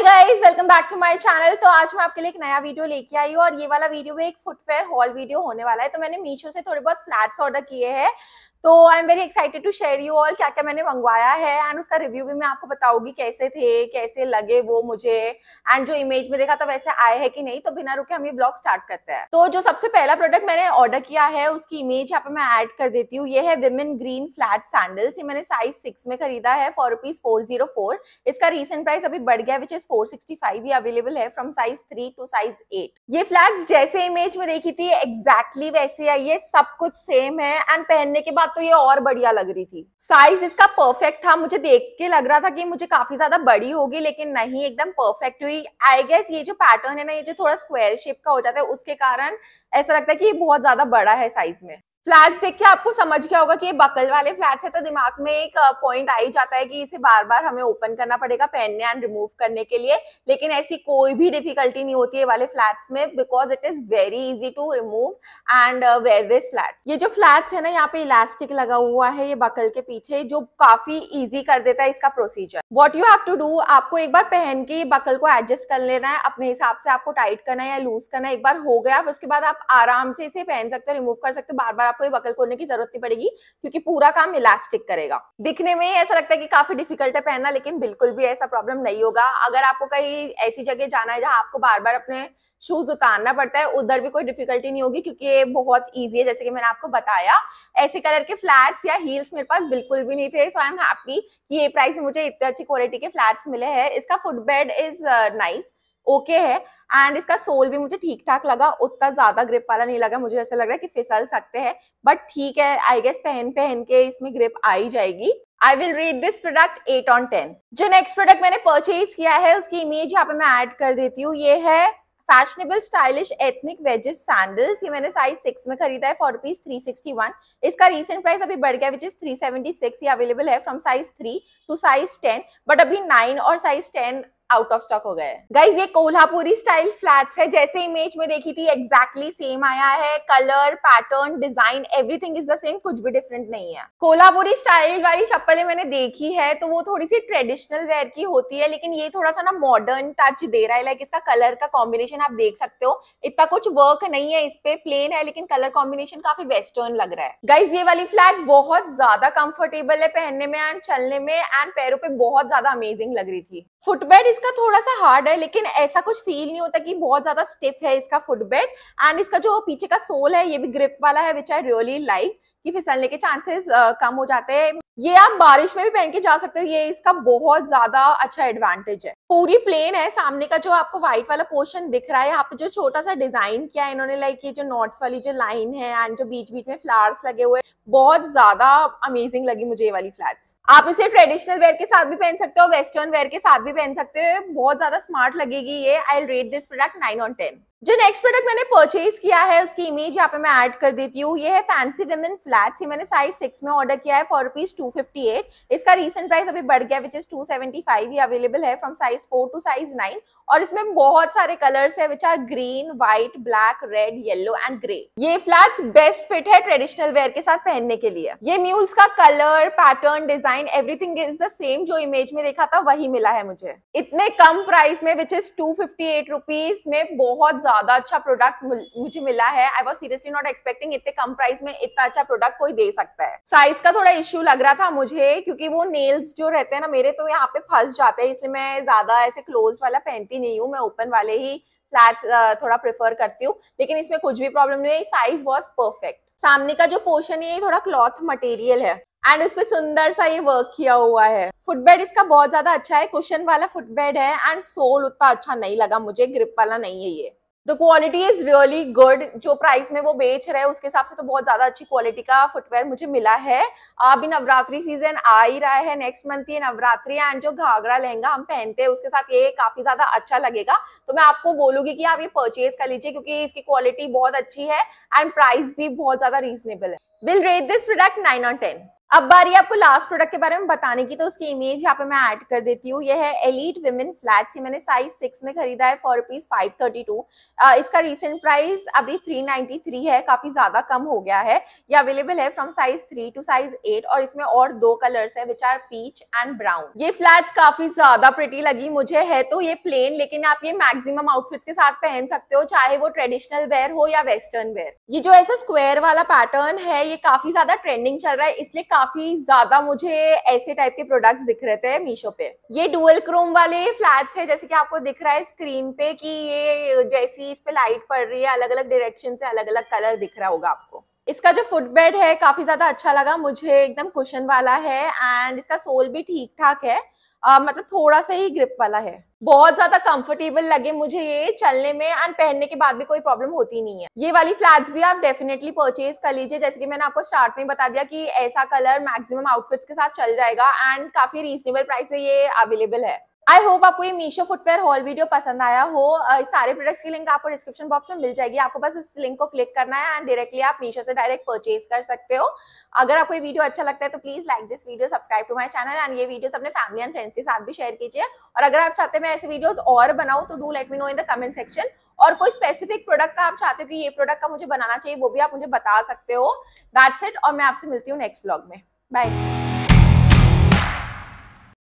hi guys welcome back to my channel तो आज मैं आपके लिए एक नया वीडियो लेके आई हूँ और ये वाला वीडियो भी एक फुटवेयर हॉल वीडियो होने वाला है तो मैंने मीशो से थोड़े बहुत फ्लैट्स ऑर्डर किए हैं तो I am very excited to share you all क्या क्या मैंने मंगवाया है एंड उसका रिव्यू भी मैं आपको बताऊंगी कैसे थे कैसे लगे वो मुझे एंड जो इमेज में देखा था वैसे आए है कि नहीं तो बिना रुके हम ये ब्लॉग स्टार्ट करते हैं तो जो सबसे पहला प्रोडक्ट मैंने ऑर्डर किया है उसकी इमेज यहाँ पे मैं ऐड कर देती हूँ ये है विमेन ग्रीन फ्लैट सैंडल्स ये मैंने साइज सिक्स में खरीदा है for rupees four zero four इसका रिसेंट प्राइस अभी बढ़ गया which is four sixty five ये अवेलेबल है from size three to size eight ये फ्लैट जैसे इमेज में देखी थी एग्जैक्टली exactly वैसे आई है सब कुछ सेम है एंड पहनने के बाद साथ तो ये और बढ़िया लग रही थी साइज इसका परफेक्ट था मुझे देख के लग रहा था कि मुझे काफी ज्यादा बड़ी होगी लेकिन नहीं एकदम परफेक्ट हुई आई गेस ये जो पैटर्न है ना ये जो थोड़ा स्क्वायर शेप का हो जाता है उसके कारण ऐसा लगता है कि ये बहुत ज्यादा बड़ा है साइज में फ्लैट देख के आपको समझ गया होगा कि ये बकल वाले फ्लैट है तो दिमाग में एक पॉइंट आ ही जाता है कि इसे बार बार हमें ओपन करना पड़ेगा पहनने एंड रिमूव करने के लिए लेकिन ऐसी कोई भी डिफिकल्टी नहीं होती है वाले फ्लैट्स में because it is very easy to remove and wear this flats ये जो फ्लैट्स है ना यहाँ पे इलास्टिक लगा हुआ है ये बकल के पीछे जो काफी ईजी कर देता है इसका procedure what you have to do आपको एक बार पहन के बकल को एडजस्ट कर लेना है अपने हिसाब से आपको टाइट करना है या लूज करना है एक बार हो गया उसके बाद आप आराम से इसे पहन सकते हो रिमूव कर सकते हो बार बार आपको ये बकल खोलने की जरूरत नहीं पड़ेगी क्योंकि पूरा काम इलास्टिक करेगा दिखने में ऐसा लगता है कि काफी डिफिकल्ट है पहनना लेकिन बिल्कुल भी ऐसा प्रॉब्लम नहीं होगा अगर आपको कहीं ऐसी जगह जाना है जहाँ आपको बार बार अपने शूज उतारना पड़ता है उधर भी कोई डिफिकल्टी नहीं होगी क्योंकि ये बहुत ईजी है जैसे कि मैंने आपको बताया ऐसे कलर के फ्लैट्स या हील्स मेरे पास बिल्कुल भी नहीं थे सो आई एम हैप्पी कि ये प्राइस में मुझे इतने अच्छी क्वालिटी के फ्लैट्स मिले हैं इसका फुटबेड इज नाइस ओके है एंड इसका सोल भी मुझे ठीक ठाक लगा उतना ज्यादा ग्रिप वाला नहीं लगा मुझे ऐसा लग रहा है कि फिसल सकते हैं बट ठीक है आई गेस पहन पहन के इसमें ग्रिप आ ही जाएगी I will read this product eight on ten जो नेक्स्ट प्रोडक्ट मैंने परचेज किया है उसकी इमेज यहाँ पे मैं ऐड कर देती हूँ ये है fashionable stylish ethnic wedges sandals ये मैंने साइज सिक्स में खरीदा है for rupees three sixty one इसका रीसेंट प्राइस अभी बढ़ गया which is three seventy six ये अवेलेबल है from size three to size ten but अभी नाइन और size ten out of stock हो गए गाइज ये कोल्हापुरी स्टाइल फ्लैट्स है जैसे इमेज में देखी थी एग्जैक्टली सेम आया है colour pattern design everything is the same कुछ भी डिफरेंट नहीं है कोल्हापुरी स्टाइल वाली चप्पलें मैंने देखी है तो वो थोड़ी सी ट्रेडिशनल वेयर की होती है लेकिन ये थोड़ा सा ना मॉडर्न टच दे रहा है लाइक इसका कलर का कॉम्बिनेशन आप देख सकते हो इतना कुछ वर्क नहीं है इस पे प्लेन है लेकिन कलर कॉम्बिनेशन काफी वेस्टर्न लग रहा है गाइज ये वाली फ्लैट बहुत ज्यादा कंफर्टेबल है पहनने में एंड चलने में एंड पैरों पे बहुत ज्यादा अमेजिंग लग रही थी फुटबेड इस इसका थोड़ा सा हार्ड है लेकिन ऐसा कुछ फील नहीं होता कि बहुत ज्यादा स्टिफ है इसका फुटबेड एंड इसका जो पीछे का सोल है ये भी ग्रिप वाला है विच आई रियली लाइक कि फिसलने के चांसेस कम हो जाते हैं ये आप बारिश में भी पहन के जा सकते हो ये इसका बहुत ज्यादा अच्छा एडवांटेज है पूरी प्लेन है सामने का जो आपको व्हाइट वाला पोर्शन दिख रहा है यहाँ पे जो छोटा सा डिजाइन किया है इन्होंने लाइक ये जो नॉट्स वाली जो लाइन है एंड जो बीच बीच में फ्लावर्स लगे हुए बहुत ज्यादा अमेजिंग लगी मुझे ये वाली फ्लैट आप इसे ट्रेडिशनल वेयर के साथ भी पहन सकते हो वेस्टर्न वेयर के साथ भी पहन सकते हो बहुत ज्यादा स्मार्ट लगेगी ये I rate this product nine on ten जो नेक्स्ट प्रोडक्ट मैंने परचेज किया है उसकी इमेज यहाँ पे मैं ऐड कर देती हूँ ये है फैंसी विमेन फ्लैट ये मैंने साइज सिक्स में ऑर्डर किया है for rupees two fifty eight इसका रीसेंट प्राइस अभी बढ़ गया which is two seventy five ही अवेलेबल है from size four to size nine और इसमें बहुत सारे कलर्स है which are green white black red yellow and grey ये फ्लैट बेस्ट फिट है ट्रेडिशनल वेयर के साथ पहनने के लिए ये म्यूल्स का colour pattern design everything is the same जो इमेज में देखा था वही मिला है मुझे इतने कम प्राइस में which is two fifty eight rupees में बहुत ज्यादा अच्छा प्रोडक्ट मुझे मिला है I was seriously not expecting इतने कम प्राइस में इतना अच्छा प्रोडक्ट कोई दे सकता है साइज का थोड़ा इश्यू लग रहा था मुझे क्योंकि वो नेल्स जो रहते हैं ना मेरे तो यहाँ पे फंस जाते हैं इसलिए मैं ज्यादा ऐसे क्लोज वाला पहनती नहीं हूँ मैं ओपन वाले ही फ्लैट थोड़ा प्रेफर करती हूँ लेकिन इसमें कुछ भी प्रॉब्लम नहीं है साइज वॉज परफेक्ट सामने का जो पोर्शन है ये थोड़ा क्लॉथ मटेरियल है एंड उसपे सुंदर सा ये वर्क किया हुआ है फुटबेड इसका बहुत ज्यादा अच्छा है कुशन वाला फुटबेड है एंड सोल उतना अच्छा नहीं लगा मुझे ग्रिप वाला नहीं है ये तो क्वालिटी इज रियली गुड जो प्राइस में वो बेच रहे हैं उसके हिसाब से तो बहुत ज्यादा अच्छी क्वालिटी का फुटवेयर मुझे मिला है अभी नवरात्रि सीजन आ ही रहा है नेक्स्ट मंथ ये नवरात्रि एंड जो घाघरा लहंगा हम पहनते हैं उसके साथ ये काफी ज्यादा अच्छा लगेगा तो मैं आपको बोलूंगी कि आप ये परचेज कर लीजिए क्योंकि इसकी क्वालिटी बहुत अच्छी है एंड प्राइस भी बहुत ज्यादा रीजनेबल है will rate this product nine on ten अब बारी आपको लास्ट प्रोडक्ट के बारे में बताने की तो उसकी इमेज यहाँ पे मैं ऐड कर देती हूँ ये है एलिट विमेन फ्लैट मैंने साइज सिक्स में खरीदा है for rupees five thirty two इसका रिसेंट प्राइस अभी थ्री नाइनटी थ्री है काफी ज्यादा कम हो गया है ये अवेलेबल है from size three to size eight और इसमें और दो कलर्स है which are peach and brown ये फ्लैट काफी ज्यादा प्रिटी लगी मुझे है तो ये प्लेन लेकिन आप ये मैक्सिमम आउटफिट के साथ पहन सकते हो चाहे वो ट्रेडिशनल वेयर हो या वेस्टर्न वेयर ये जो ऐसा स्क्वेयर वाला पैटर्न है ये काफी ज्यादा ट्रेंडिंग चल रहा है इसलिए काफी ज्यादा मुझे ऐसे टाइप के प्रोडक्ट्स दिख रहे थे मीशो पे ये डुअल क्रोम वाले फ्लैट्स है जैसे कि आपको दिख रहा है स्क्रीन पे कि ये जैसी इस पे लाइट पड़ रही है अलग अलग डायरेक्शन से अलग अलग कलर दिख रहा होगा आपको इसका जो फुटबेड है काफी ज्यादा अच्छा लगा मुझे एकदम कुशन वाला है एंड इसका सोल भी ठीक ठाक है आ, मतलब थोड़ा सा ही ग्रिप वाला है बहुत ज्यादा कंफर्टेबल लगे मुझे ये चलने में एंड पहनने के बाद भी कोई प्रॉब्लम होती नहीं है ये वाली फ्लैट्स भी आप डेफिनेटली परचेज कर लीजिए जैसे कि मैंने आपको स्टार्ट में बता दिया कि ऐसा कलर मैक्सिमम आउटफिट्स के साथ चल जाएगा एंड काफी रीजनेबल प्राइस में ये अवेलेबल है आई होप आपको ये मीशो फुटवेयर हॉल वीडियो पसंद आया हो इस सारे प्रोडक्ट्स की लिंक आपको डिस्क्रिप्शन बॉक्स में मिल जाएगी आपको बस उस लिंक को क्लिक करना है एंड डायरेक्टली आप मीशो से डायरेक्ट परचेज कर सकते हो अगर आपको ये वीडियो अच्छा लगता है तो please like this video subscribe to my channel and ये वीडियो अपने फैमिली एंड फ्रेंड्स के साथ भी शेयर कीजिए और अगर आप चाहते हैं मैं ऐसे वीडियोज और बनाऊँ तो do let me know in the comment section और कोई स्पेसिफिक प्रोडक्ट का आप चाहते हो कि ये प्रोडक्ट का मुझे बनाना चाहिए वो भी आप मुझे बता सकते हो दैट्स इट और मैं आपसे मिलती हूँ नेक्स्ट ब्लॉग में बाय